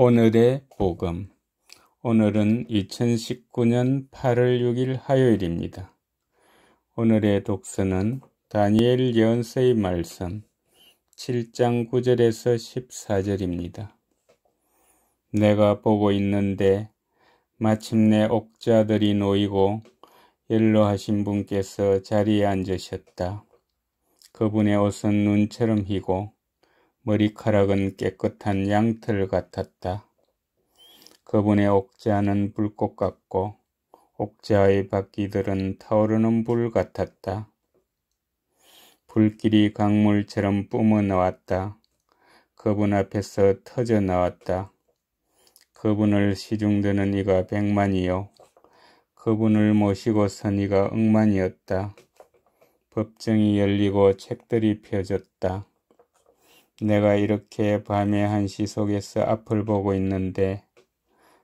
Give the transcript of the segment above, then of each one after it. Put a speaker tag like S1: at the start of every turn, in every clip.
S1: 오늘의 복음. 오늘은 2019년 8월 6일 화요일입니다. 오늘의 독서는 다니엘 연서의 말씀 7장 9절에서 14절입니다. 내가 보고 있는데 마침내 옥자들이 놓이고 연로하신 분께서 자리에 앉으셨다. 그분의 옷은 눈처럼 희고 머리카락은 깨끗한 양털 같았다. 그분의 옥자는 불꽃 같고 옥자의 바퀴들은 타오르는 불 같았다. 불길이 강물처럼 뿜어 나왔다. 그분 앞에서 터져 나왔다. 그분을 시중드는 이가 백만이요. 그분을 모시고 선 이가 억만이었다. 법정이 열리고 책들이 펴졌다. 내가 이렇게 밤의 한시 속에서 앞을 보고 있는데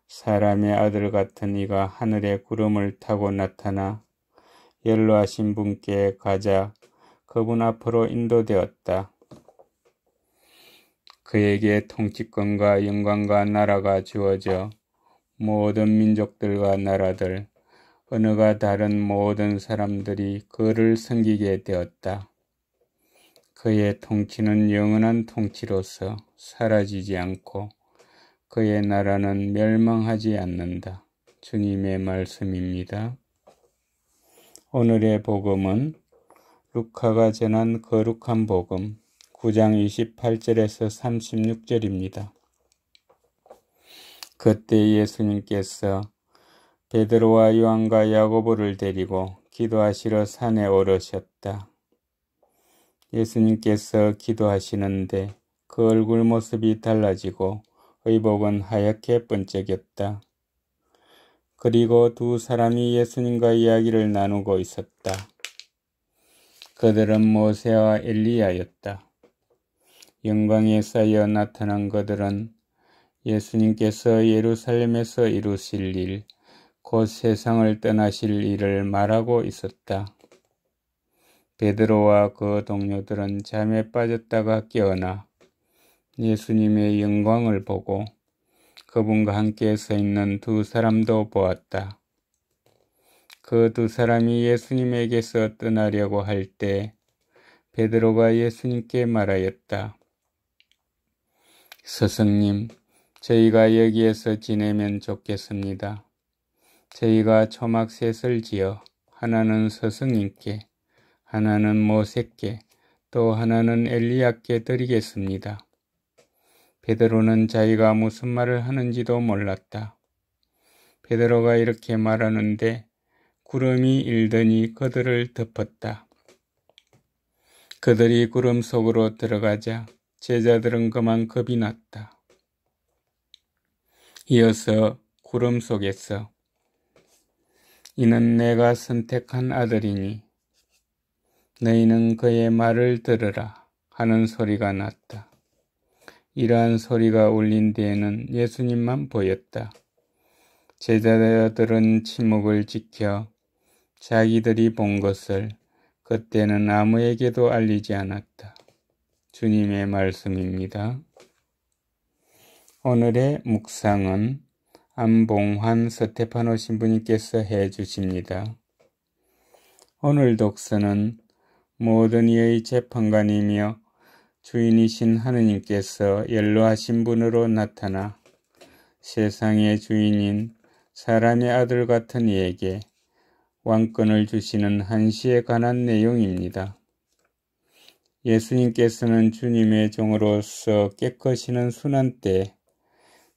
S1: 사람의 아들 같은 이가 하늘에 구름을 타고 나타나 연로하신 분께 가자 그분 앞으로 인도되었다. 그에게 통치권과 영광과 나라가 주어져 모든 민족들과 나라들, 어느가 다른 모든 사람들이 그를 섬기게 되었다. 그의 통치는 영원한 통치로서 사라지지 않고 그의 나라는 멸망하지 않는다. 주님의 말씀입니다. 오늘의 복음은 루카가 전한 거룩한 복음 9장 28절에서 36절입니다. 그때 예수님께서 베드로와 요한과 야고보를 데리고 기도하시러 산에 오르셨다. 예수님께서 기도하시는데 그 얼굴 모습이 달라지고 의복은 하얗게 번쩍였다. 그리고 두 사람이 예수님과 이야기를 나누고 있었다. 그들은 모세와 엘리야였다. 영광에 쌓여 나타난 그들은 예수님께서 예루살렘에서 이루실 일, 곧 세상을 떠나실 일을 말하고 있었다. 베드로와 그 동료들은 잠에 빠졌다가 깨어나 예수님의 영광을 보고 그분과 함께 서 있는 두 사람도 보았다. 그 두 사람이 예수님에게서 떠나려고 할 때 베드로가 예수님께 말하였다. 스승님, 저희가 여기에서 지내면 좋겠습니다. 저희가 초막셋을 지어 하나는 스승님께 하나는 모세께 또 하나는 엘리야께 드리겠습니다. 베드로는 자기가 무슨 말을 하는지도 몰랐다. 베드로가 이렇게 말하는데 구름이 일더니 그들을 덮었다. 그들이 구름 속으로 들어가자 제자들은 그만 겁이 났다. 이어서 구름 속에서 이는 내가 선택한 아들이니 너희는 그의 말을 들으라 하는 소리가 났다. 이러한 소리가 울린 뒤에는 예수님만 보였다. 제자들은 침묵을 지켜 자기들이 본 것을 그때는 아무에게도 알리지 않았다. 주님의 말씀입니다. 오늘의 묵상은 안봉환 스테파노 신부님께서 해 주십니다. 오늘 독서는 모든 이의 재판관이며 주인이신 하느님께서 연로하신 분으로 나타나 세상의 주인인 사람의 아들 같은 이에게 왕권을 주시는 한시에 관한 내용입니다. 예수님께서는 주님의 종으로서 깨끗이는 순한 때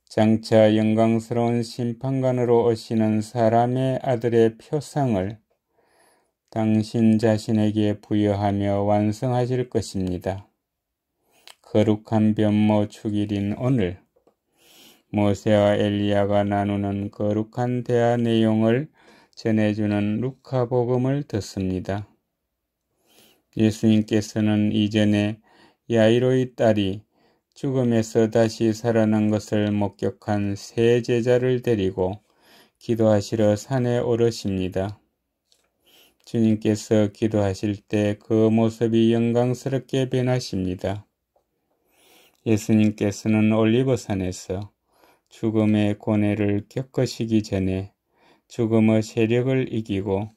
S1: 장차 영광스러운 심판관으로 오시는 사람의 아들의 표상을 당신 자신에게 부여하며 완성하실 것입니다. 거룩한 변모 축일인 오늘 모세와 엘리야가 나누는 거룩한 대화 내용을 전해주는 루카복음을 듣습니다. 예수님께서는 이전에 야이로의 딸이 죽음에서 다시 살아난 것을 목격한 세 제자를 데리고 기도하시러 산에 오르십니다. 주님께서 기도하실 때 그 모습이 영광스럽게 변하십니다. 예수님께서는 올리버산에서 죽음의 고뇌를 겪으시기 전에 죽음의 세력을 이기고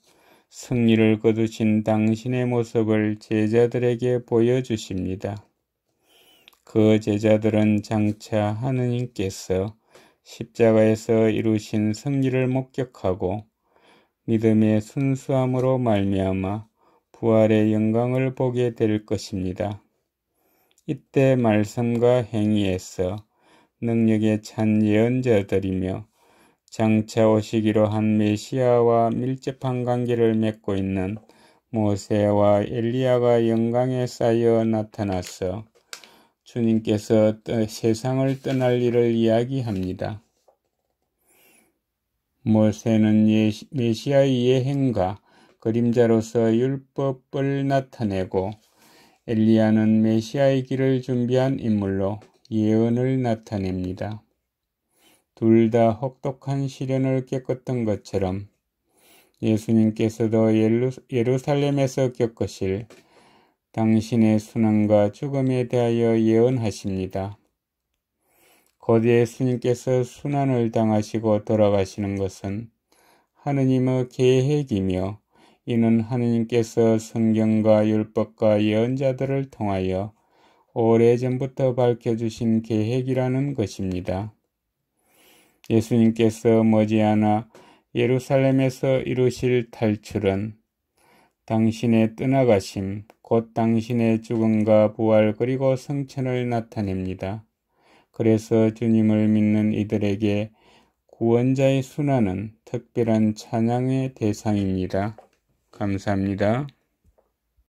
S1: 승리를 거두신 당신의 모습을 제자들에게 보여주십니다. 그 제자들은 장차 하느님께서 십자가에서 이루신 승리를 목격하고 믿음의 순수함으로 말미암아 부활의 영광을 보게 될 것입니다. 이때 말씀과 행위에서 능력에 찬 예언자들이며 장차 오시기로 한 메시아와 밀접한 관계를 맺고 있는 모세와 엘리야가 영광에 쌓여 나타나서 주님께서 세상을 떠날 일을 이야기합니다. 모세는 메시아의 행과 그림자로서 율법을 나타내고 엘리야는 메시아의 길을 준비한 인물로 예언을 나타냅니다. 둘 다 혹독한 시련을 겪었던 것처럼 예수님께서도 예루, 예루살렘에서 겪으실 당신의 순환과 죽음에 대하여 예언하십니다. 거기에 스님께서 순환을 당하시고 돌아가시는 것은 하느님의 계획이며 이는 하느님께서 성경과 율법과 예언자들을 통하여 오래전부터 밝혀주신 계획이라는 것입니다. 예수님께서 머지않아 예루살렘에서 이루실 탈출은 당신의 떠나가심, 곧 당신의 죽음과 부활 그리고 성천을 나타냅니다. 그래서 주님을 믿는 이들에게 구원자의 순환은 특별한 찬양의 대상입니다. 감사합니다.